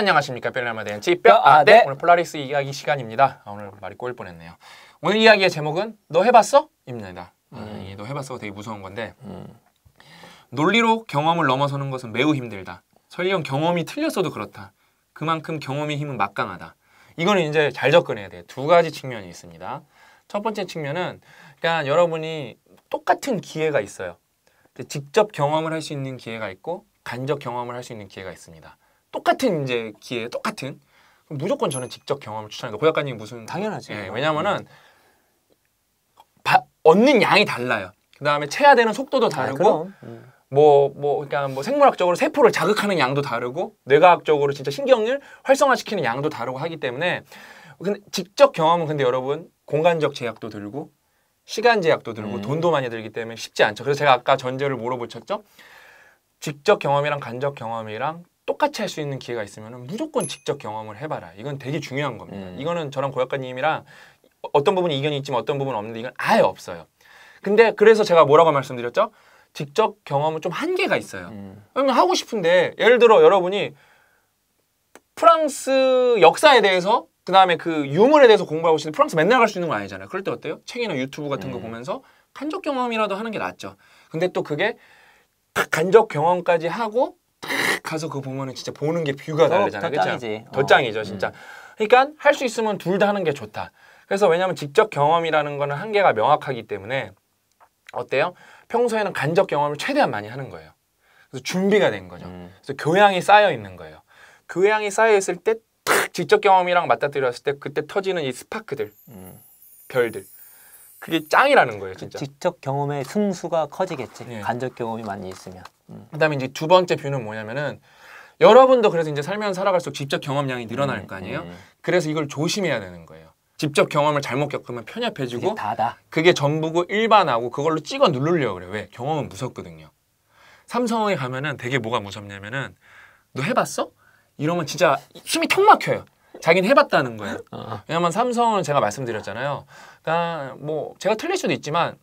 안녕하십니까 뼈라마 대한치 뼈아대 아, 네. 네. 오늘 폴라리스 이야기 시간입니다. 아, 오늘 말이 꼬일 뻔했네요. 오늘 이야기의 제목은 너 해봤어? 입니다. 아, 음. 음, 너 해봤어가 되게 무서운 건데 음. 논리로 경험을 넘어서는 것은 매우 힘들다. 설령 경험이 틀렸어도 그렇다. 그만큼 경험의 힘은 막강하다. 이거는 이제 잘 접근해야 돼두 가지 측면이 있습니다. 첫 번째 측면은 그러니까 여러분이 똑같은 기회가 있어요. 직접 경험을 할 수 있는 기회가 있고 간접 경험을 할 수 있는 기회가 있습니다. 똑같은 이제 기회, 똑같은 무조건 저는 직접 경험을 추천합니다고 그 작가님 무슨 당연하지. 예, 왜냐면은 하 바, 얻는 양이 달라요. 그 다음에 채야 되는 속도도 아, 다르고 뭐뭐 음. 뭐, 그러니까 뭐 생물학적으로 세포를 자극하는 양도 다르고 뇌과학적으로 진짜 신경을 활성화시키는 양도 다르고 하기 때문에 근데 직접 경험은 근데 여러분 공간적 제약도 들고 시간 제약도 들고 음. 돈도 많이 들기 때문에 쉽지 않죠. 그래서 제가 아까 전제를 물어보셨죠. 직접 경험이랑 간접 경험이랑 똑같이 할 수 있는 기회가 있으면 무조건 직접 경험을 해봐라. 이건 되게 중요한 겁니다. 음. 이거는 저랑 고약과님이랑 어떤 부분이 이견이 있지만 어떤 부분은 없는데 이건 아예 없어요. 근데 그래서 제가 뭐라고 말씀드렸죠? 직접 경험은 좀 한계가 있어요. 음. 하고 싶은데 예를 들어 여러분이 프랑스 역사에 대해서 그 다음에 그 유물에 대해서 공부하고 싶은데 프랑스 맨날 갈 수 있는 건 아니잖아요. 그럴 때 어때요? 책이나 유튜브 같은 음. 거 보면서 간접 경험이라도 하는 게 낫죠. 근데 또 그게 간접 경험까지 하고 가서 그거 보면은 진짜 보는 게 뷰가 다르잖아요. 더 짱이지. 더 어. 짱이죠, 진짜. 음. 그러니까 할 수 있으면 둘 다 하는 게 좋다. 그래서 왜냐하면 직접 경험이라는 거는 한계가 명확하기 때문에 어때요? 평소에는 간접 경험을 최대한 많이 하는 거예요. 그래서 준비가 된 거죠. 음. 그래서 교양이 쌓여 있는 거예요. 교양이 쌓여 있을 때탁 직접 경험이랑 맞닥뜨렸을 때 그때 터지는 이 스파크들, 음. 별들. 그게 짱이라는 거예요, 진짜. 직접 그 경험의 승수가 커지겠지. 예. 간접 경험이 많이 있으면. 음. 그다음에 이제 두 번째 뷰는 뭐냐면은 여러분도 그래서 이제 살면 살아갈수록 직접 경험량이 늘어날 음, 거 아니에요. 음. 그래서 이걸 조심해야 되는 거예요. 직접 경험을 잘못 겪으면 편협해지고 그게 다다. 그게 전부고 일반하고 그걸로 찍어 누르려고 그래. 왜? 경험은 무섭거든요. 삼성에 가면은 되게 뭐가 무섭냐면은 너 해봤어? 이러면 진짜 힘이턱 막혀요. 자기는 해봤다는 거예요. 어. 왜냐면 삼성은 제가 말씀드렸잖아요. 그러니까 뭐 제가 틀릴 수도 있지만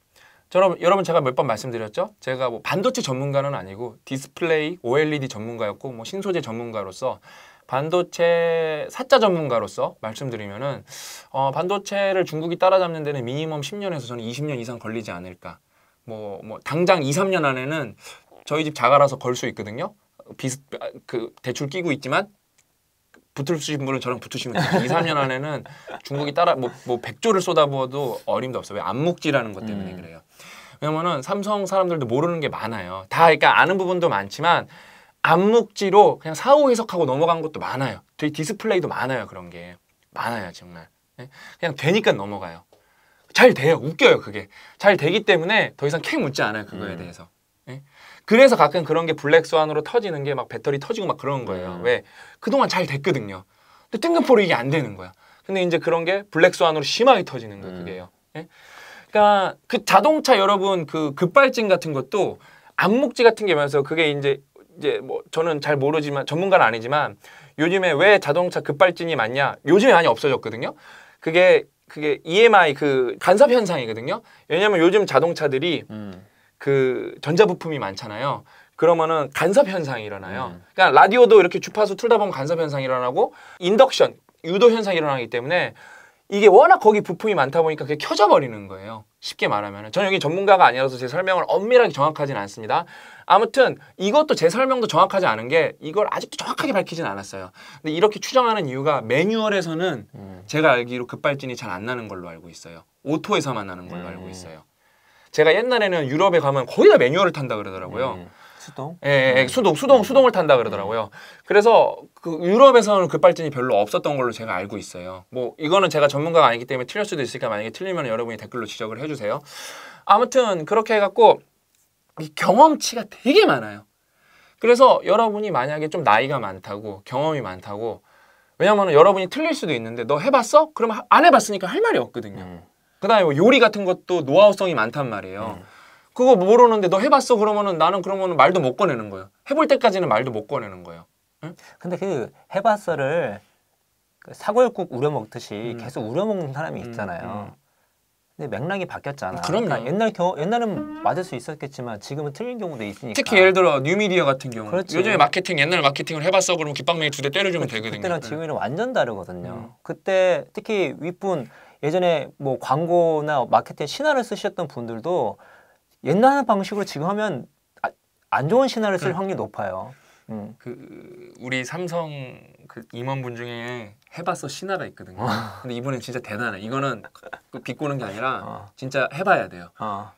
여러분, 여러분 제가 몇 번 말씀드렸죠? 제가 뭐 반도체 전문가는 아니고 디스플레이, OLED 전문가였고 뭐 신소재 전문가로서 반도체 사자 전문가로서 말씀드리면은 어, 반도체를 중국이 따라잡는 데는 미니멈 10년에서 저는 20년 이상 걸리지 않을까. 뭐, 뭐 당장 2, 3년 안에는 저희 집 자가라서 걸 수 있거든요. 비슷 그 대출 끼고 있지만 붙을 수 있는 분은 저랑 붙으시면 돼요. 2, 3년 안에는 중국이 따라 뭐, 뭐 100조를 쏟아부어도 어림도 없어요. 왜 안묵지라는 것 때문에 음. 그래요. 왜냐면은 삼성 사람들도 모르는 게 많아요. 다 그러니까 아는 부분도 많지만 안묵지로 그냥 사후 해석하고 넘어간 것도 많아요. 되게 디스플레이도 많아요. 그런 게 많아요, 정말. 예? 그냥 되니까 넘어가요. 잘 돼요. 웃겨요, 그게. 잘 되기 때문에 더 이상 캥 묻지 않아요, 그거에 음. 대해서. 예? 그래서 가끔 그런 게 블랙스완으로 터지는 게 막 배터리 터지고 막 그런 거예요. 음. 왜? 그동안 잘 됐거든요. 근데 뜬금포로 이게 안 되는 거야. 근데 이제 그런 게 블랙스완으로 심하게 터지는 거 음. 그게요. 예? 그러니까 그 자동차 여러분 그 급발진 같은 것도 암묵지 같은 게 많아서 그게 이제 이제 뭐 저는 잘 모르지만 전문가는 아니지만 요즘에 왜 자동차 급발진이 많냐? 요즘에 많이 없어졌거든요. 그게 그게 EMI 그 간섭 현상이거든요. 왜냐면 요즘 자동차들이 음. 그 전자 부품이 많잖아요. 그러면은 간섭 현상이 일어나요. 음. 그러니까 라디오도 이렇게 주파수 틀다 보면 간섭 현상이 일어나고 인덕션 유도 현상이 일어나기 때문에 이게 워낙 거기 부품이 많다 보니까 그게 켜져 버리는 거예요. 쉽게 말하면 저는 여기 전문가가 아니라서 제 설명을 엄밀하게 정확하진 않습니다. 아무튼 이것도 제 설명도 정확하지 않은 게 이걸 아직도 정확하게 밝히진 않았어요. 근데 이렇게 추정하는 이유가 매뉴얼에서는 음. 제가 알기로 급발진이 잘 안 나는 걸로 알고 있어요. 오토에서만 나는 걸로 음. 알고 있어요. 제가 옛날에는 유럽에 가면 거의 다 매뉴얼을 탄다 그러더라고요. 음. 수동? 예, 예, 음. 수동, 수동, 수동을 탄다 그러더라고요. 그래서 그 유럽에서는 급발진이 그 별로 없었던 걸로 제가 알고 있어요. 뭐 이거는 제가 전문가가 아니기 때문에 틀릴 수도 있으니까 만약에 틀리면 여러분이 댓글로 지적을 해주세요. 아무튼 그렇게 해갖고 이 경험치가 되게 많아요. 그래서 여러분이 만약에 좀 나이가 많다고 경험이 많다고 왜냐면 여러분이 틀릴 수도 있는데 너 해봤어? 그러면 안 해봤으니까 할 말이 없거든요. 음. 그다음에 뭐 요리 같은 것도 노하우성이 많단 말이에요. 음. 그거 모르는데 너 해봤어 그러면은 나는 그러면은 말도 못 꺼내는 거예요. 해볼 때까지는 말도 못 꺼내는 거예요. 응? 근데 그 해봤어를 그 사골국 우려 먹듯이 음. 계속 우려 먹는 사람이 있잖아요. 음, 음, 근데 맥락이 바뀌었잖아. 그럼요. 그러니까 옛날 겨, 옛날은 맞을 수 있었겠지만 지금은 틀린 경우도 있으니까. 특히 예를 들어 뉴미디어 같은 경우. 그렇지. 요즘에 마케팅 옛날 마케팅을 해봤어 그러면 깃방망이 두대 때려주면 그, 되거든요. 그때랑 지금이랑 완전 다르거든요. 음. 그때 특히 윗분 예전에 뭐 광고나 마케팅 신화를 쓰셨던 분들도 옛날 방식으로 지금 하면 아, 안 좋은 신화를 쓸 음. 확률이 높아요. 음. 그 우리 삼성 그 임원분 중에 해봤어 신화가 있거든요. 어. 근데 이번엔 진짜 대단해. 이거는 그 비꼬는 게 아니라 어. 진짜 해봐야 돼요. 어.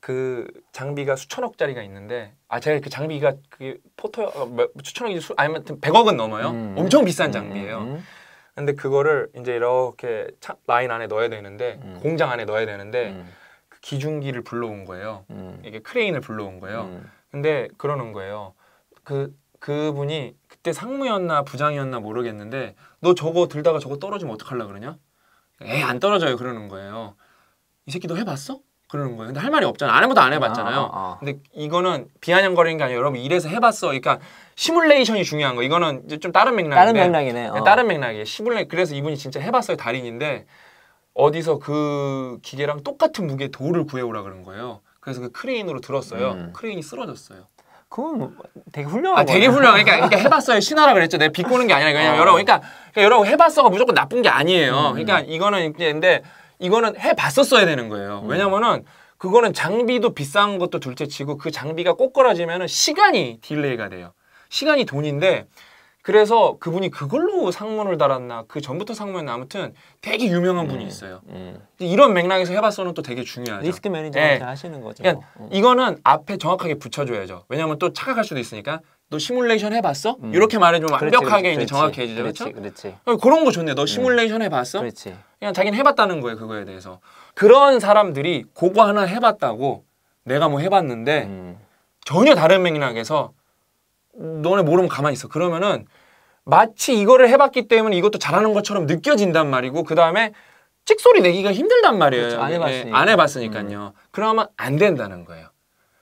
그 장비가 수천억짜리가 있는데 아 제가 그 장비가 그 포토 어, 뭐 수천억이 수 아니면 백억은 넘어요. 음. 엄청 비싼 음, 음, 장비예요. 음. 근데 그거를 이제 이렇게 차, 라인 안에 넣어야 되는데 음. 공장 안에 넣어야 되는데 음. 그 기중기를 불러온 거예요. 음. 이게 크레인을 불러온 거예요. 음. 근데 그러는 거예요. 그 그분이 그때 상무였나 부장이었나 모르겠는데 너 저거 들다가 저거 떨어지면 어떡하려 그러냐? 에이 안 떨어져요 그러는 거예요. 이 새끼 너 해봤어? 그러는 거예요. 근데 할 말이 없잖아. 안한 것도 안 해봤잖아요. 아, 아, 아, 근데 이거는 비아냥거리는 게 아니라 여러분 이래서 해봤어. 그러니까 시뮬레이션이 중요한 거. 이거는 이제 좀 다른 맥락인데. 다른 맥락이네. 어. 네, 다른 맥락이에요. 시뮬레이 그래서 이분이 진짜 해봤어요. 달인인데 어디서 그 기계랑 똑같은 무게 돌을 구해오라 그런 거예요. 그래서 그 크레인으로 들었어요. 음. 크레인이 쓰러졌어요. 그건 뭐 되게 훌륭한 아, 되게 훌륭해. 그러니까, 그러니까 해봤어요. 신하라 그랬죠. 내가 비꼬는 게 아니라 그냥 어. 여러분, 그러니까, 그러니까 여러분 해봤어가 무조건 나쁜 게 아니에요. 음. 그러니까 이거는 이제 근데 이거는 해봤었어야 되는 거예요. 음. 왜냐면은 그거는 장비도 비싼 것도 둘째치고 그 장비가 꼬꾸라지면은 시간이 딜레이가 돼요. 시간이 돈인데 그래서 그분이 그걸로 상문을 달았나 그 전부터 상무였 아무튼 되게 유명한 분이 음. 있어요. 음, 음. 이런 맥락에서 해봤어는 또 되게 중요하죠. 리스크 매니지먼트 네. 하시는 거죠. 그러니까 음. 이거는 앞에 정확하게 붙여줘야죠. 왜냐하면 또 착각할 수도 있으니까 너 시뮬레이션 해봤어? 음. 이렇게 말해주면 그렇지, 완벽하게 그렇지, 이제 정확해지죠, 그렇죠? 그렇지. 어, 그런 거 좋네. 너 음. 시뮬레이션 음. 해봤어? 그렇지. 그냥 자기는 해봤다는 거예요, 그거에 대해서. 그런 사람들이 그거 하나 해봤다고 내가 뭐 해봤는데 음. 전혀 다른 맥락에서 너네 모르면 가만히 있어. 그러면은 마치 이거를 해봤기 때문에 이것도 잘하는 것처럼 느껴진단 말이고 그 다음에 찍소리 내기가 힘들단 말이에요. 그렇죠, 안 예, 해봤으니까. 안 해봤으니까요. 음. 그러면 안 된다는 거예요.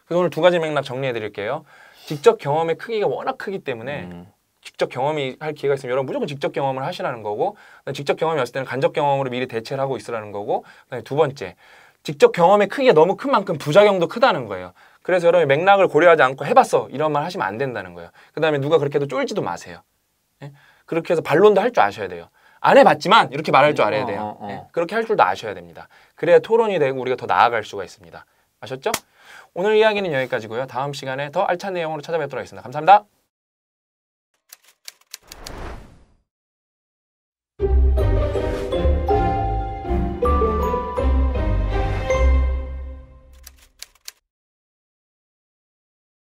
그래서 오늘 두 가지 맥락 정리해드릴게요. 직접 경험의 크기가 워낙 크기 때문에 음. 직접 경험이 할 기회가 있으면 여러분 무조건 직접 경험을 하시라는 거고 직접 경험이 왔을 때는 간접 경험으로 미리 대체를 하고 있으라는 거고 두 번째 직접 경험의 크기가 너무 큰 만큼 부작용도 크다는 거예요. 그래서 여러분 맥락을 고려하지 않고 해봤어 이런 말 하시면 안 된다는 거예요. 그 다음에 누가 그렇게 해도 쫄지도 마세요. 예? 그렇게 해서 반론도 할 줄 아셔야 돼요. 안 해봤지만 이렇게 말할 줄 알아야 돼요. 어, 어, 어. 예? 그렇게 할 줄도 아셔야 됩니다. 그래야 토론이 되고 우리가 더 나아갈 수가 있습니다. 아셨죠? 오늘 이야기는 여기까지고요. 다음 시간에 더 알찬 내용으로 찾아뵙도록 하겠습니다. 감사합니다.